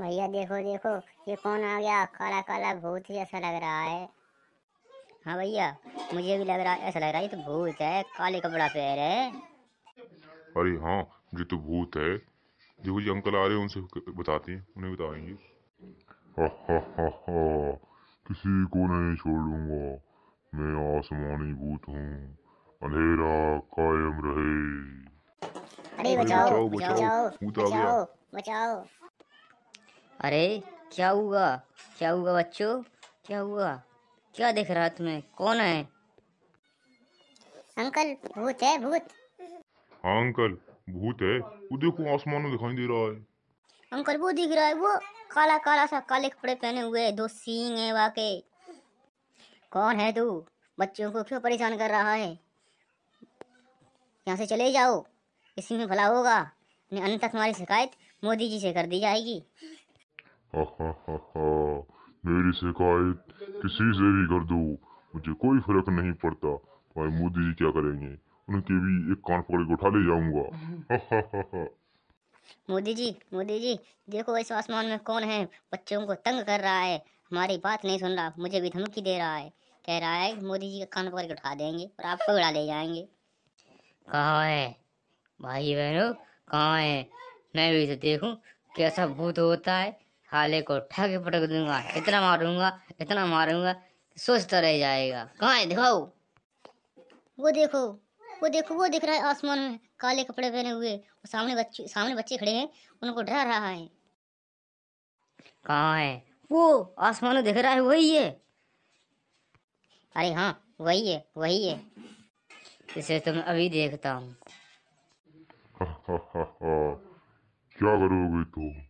भैया देखो देखो ये कौन आ गया काला काला भूत ही ऐसा लग रहा है हाँ भैया मुझे भी लग रहा है ऐसा लग रहा है ये तो भूत है काले कपड़ा पहन है अरे हाँ ये तो भूत है देखो जी अंकल आ रहे हैं उनसे बताते हैं उन्हें बताएंगे किसी को नहीं छोड़ूंगा मैं आसमानी भूत हूँ अंधेरा कायम रहे अरे बचाओ बचाओ बचाओ बचाओ अरे क्या हुआ क्या हुआ बच्चों क्या हुआ क्या देख रहा तुम्हें कौन है अंकल भूत है भूत हाँ अंकल भूत है वो देखो आसमान में दिखाई दे रहा है अंकल वो दिख रहा है वो काला काला सा काले कपड़े पहने हुए दो सींग है वाके कौन है तू बच्चों को क्यों परेशान कर रहा है यहाँ से चले जाओ इसी में भला होगा तक तुम्हारी शिकायत मोदी जी से कर दी जाएगी मेरी शिकायत किसी से भी कर दो मुझे कोई फर्क नहीं पड़ता भाई मोदी जी क्या करेंगे उनके भी एक कान पकड़ के उठा ले जाऊंगा मोदी जी मोदी जी देखो इस आसमान में कौन है बच्चों को तंग कर रहा है हमारी बात नहीं सुन रहा मुझे भी धमकी दे रहा है कह रहा है मोदी जी का कान पकड़ के उठा देंगे और आपको उड़ा ले जाएंगे कहाँ है भाई बहनों कहाँ है मैं भी तो देखूं कैसा भूत होता है हाले को ठग पटक दूंगा इतना मारूंगा इतना मारूंगा सोचता रह जाएगा कहाँ है दिखाओ वो देखो वो देखो वो दिख रहा है आसमान में काले कपड़े पहने हुए और सामने बच्चे सामने बच्चे खड़े हैं उनको डरा रहा है कहाँ है वो आसमान में दिख रहा है वही है अरे हाँ वही है वही है इसे तो मैं अभी देखता हूँ क्या करोगे तुम तो?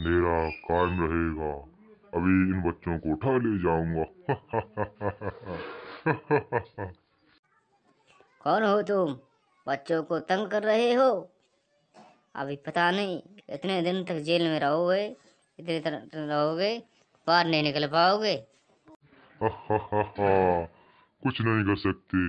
मेरा कायम रहेगा अभी इन बच्चों को उठा ले जाऊंगा कौन हो तुम बच्चों को तंग कर रहे हो अभी पता नहीं इतने दिन तक जेल में रहोगे इतने तरह रहोगे बाहर नहीं निकल पाओगे कुछ नहीं कर सकती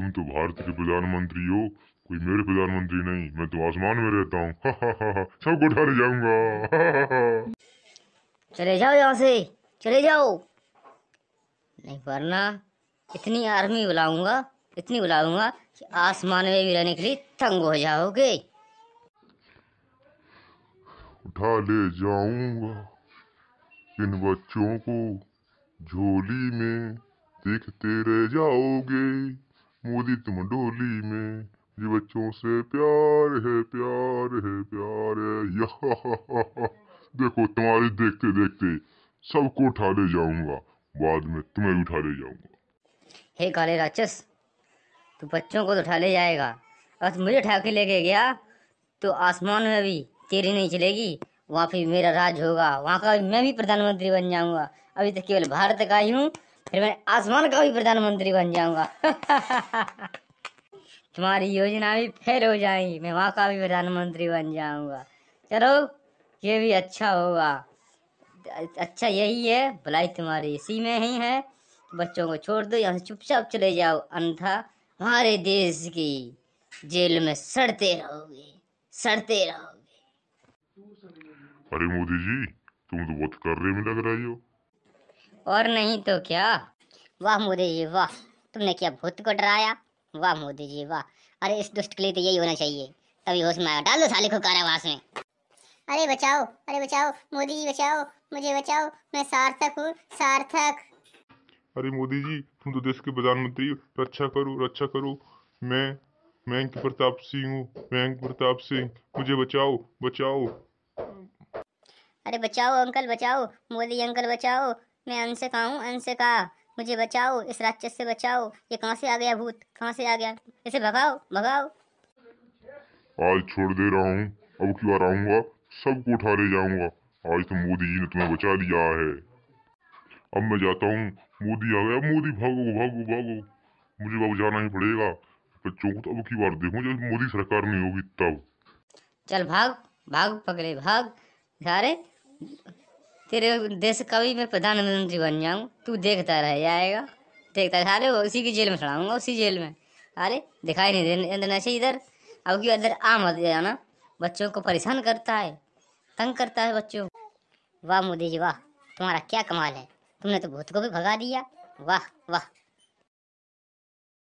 तुम तो भारत के प्रधानमंत्री हो कोई मेरे प्रधानमंत्री नहीं मैं तो आसमान में रहता हूँ सबको उठा ले जाऊंगा चले जाओ यहाँ से चले जाओ नहीं वरना इतनी आर्मी बुलाऊंगा इतनी बुलाऊंगा कि आसमान में भी रहने के लिए तंग हो जाओगे उठा ले जाऊंगा इन बच्चों को झोली में देखते रह जाओगे मोदी तुम डोली में ये बच्चों से प्यार है प्यार है प्यार है यहा देखो तुम्हारे देखते देखते सबको उठा ले जाऊंगा बाद में तुम्हें भी उठा ले जाऊंगा हे काले राक्षस तू बच्चों को तो उठा ले जाएगा अगर तो मुझे उठा के लेके गया तो आसमान में भी तेरी नहीं चलेगी वहाँ पे मेरा राज होगा वहाँ का मैं भी प्रधानमंत्री बन जाऊंगा अभी तक तो केवल भारत का ही हूँ फिर मैं आसमान का भी प्रधानमंत्री बन जाऊंगा तुम्हारी योजना भी फेल हो जाएगी मैं वहाँ का भी प्रधानमंत्री बन जाऊंगा चलो ये भी अच्छा होगा अच्छा यही है भलाई तुम्हारी इसी में ही है बच्चों को छोड़ दो यहाँ से चुपचाप चले जाओ अंधा हमारे देश की जेल में सड़ते रहोगे सड़ते रहोगे अरे मोदी जी तुम तो बहुत कर रहे में लग रही हो और नहीं तो क्या वाह मोदी जी वाह तुमने क्या भूत को डराया वाह मोदी जी वाह अरे इस दुष्ट के लिए तो यही होना चाहिए तभी होश में आया डाल साले को कारावास में अरे बचाओ अरे बचाओ मोदी जी बचाओ मुझे बचाओ मैं सार्थक हूँ सार्थक अरे मोदी जी तुम तो देश के प्रधानमंत्री रक्षा तो अच्छा करो रक्षा अच्छा करो मैं मैं प्रताप सिंह हूँ मैं प्रताप सिंह मुझे बचाओ बचाओ अरे बचाओ अंकल बचाओ मोदी अंकल बचाओ मैं अंश का हूँ अंश का मुझे बचाओ इस राक्षस से बचाओ ये कहाँ से आ गया भूत कहाँ से आ गया इसे भगाओ भगाओ आज छोड़ दे रहा हूँ अब क्यों आ रहा सबको उठा ले जाऊंगा आज तो मोदी जी ने तुम्हें बचा लिया है अब मैं जाता हूँ मोदी आ गया मोदी भागो भागो भागो मुझे बाबू जाना ही पड़ेगा बच्चों को तो, तो अब की बार देखूँ जब मोदी सरकार नहीं होगी तब चल भाग भाग पकड़े भाग जा रहे तेरे देश का भी मैं प्रधानमंत्री बन जाऊँ तू देखता रह जाएगा देखता अरे उसी की जेल में चढ़ाऊँगा उसी जेल में अरे दिखाई नहीं अंदर नशे इधर अब क्यों इधर आम मत जाना बच्चों को परेशान करता है तंग करता है बच्चों वाह मोदी जी वाह तुम्हारा क्या कमाल है तुमने तो भूत को भी भगा दिया वाह वाह